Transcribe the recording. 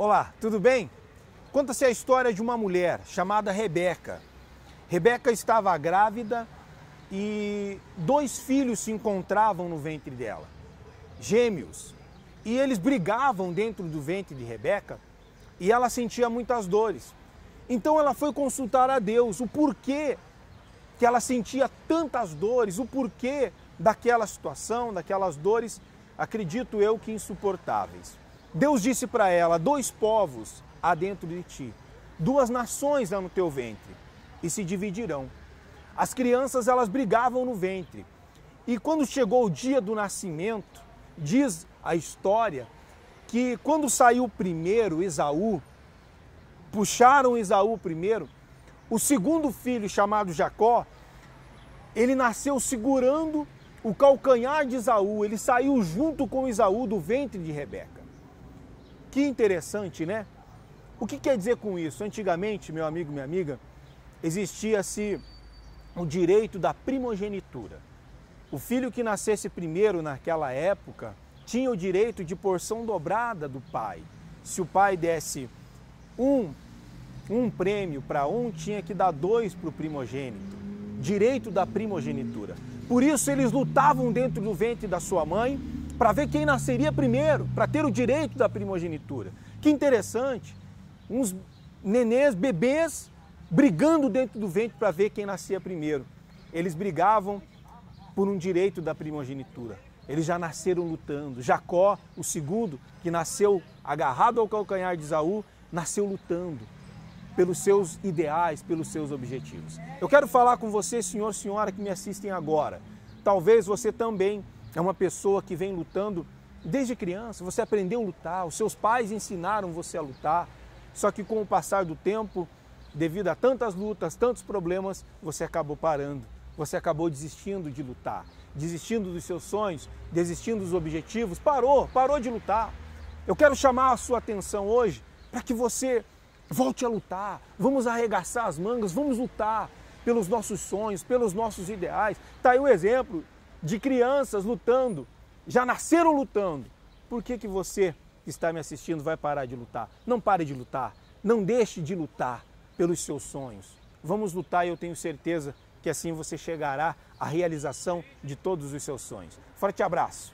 Olá, tudo bem? Conta-se a história de uma mulher chamada Rebeca. Rebeca estava grávida e dois filhos se encontravam no ventre dela, gêmeos. E eles brigavam dentro do ventre de Rebeca e ela sentia muitas dores. Então ela foi consultar a Deus o porquê que ela sentia tantas dores, o porquê daquela situação, daquelas dores, acredito eu que insuportáveis. Deus disse para ela: Dois povos há dentro de ti, duas nações há no teu ventre, e se dividirão. As crianças elas brigavam no ventre. E quando chegou o dia do nascimento, diz a história que quando saiu o primeiro, Esaú, puxaram Esaú primeiro, o segundo filho, chamado Jacó, ele nasceu segurando o calcanhar de Esaú, ele saiu junto com Esaú do ventre de Rebeca. Que interessante, né? O que quer dizer com isso? Antigamente, meu amigo, minha amiga, existia-se o direito da primogenitura. O filho que nascesse primeiro naquela época tinha o direito de porção dobrada do pai. Se o pai desse um, um prêmio para um, tinha que dar dois para o primogênito. Direito da primogenitura. Por isso eles lutavam dentro do ventre da sua mãe para ver quem nasceria primeiro, para ter o direito da primogenitura. Que interessante, uns nenês, bebês, brigando dentro do ventre para ver quem nascia primeiro. Eles brigavam por um direito da primogenitura. Eles já nasceram lutando. Jacó, o segundo, que nasceu agarrado ao calcanhar de Isaú, nasceu lutando pelos seus ideais, pelos seus objetivos. Eu quero falar com você, senhor, senhora que me assistem agora. Talvez você também é uma pessoa que vem lutando desde criança, você aprendeu a lutar, os seus pais ensinaram você a lutar, só que com o passar do tempo, devido a tantas lutas, tantos problemas, você acabou parando, você acabou desistindo de lutar, desistindo dos seus sonhos, desistindo dos objetivos, parou, parou de lutar. Eu quero chamar a sua atenção hoje para que você volte a lutar, vamos arregaçar as mangas, vamos lutar pelos nossos sonhos, pelos nossos ideais. Está aí o um exemplo de crianças lutando, já nasceram lutando. Por que, que você que está me assistindo vai parar de lutar? Não pare de lutar, não deixe de lutar pelos seus sonhos. Vamos lutar e eu tenho certeza que assim você chegará à realização de todos os seus sonhos. Forte abraço!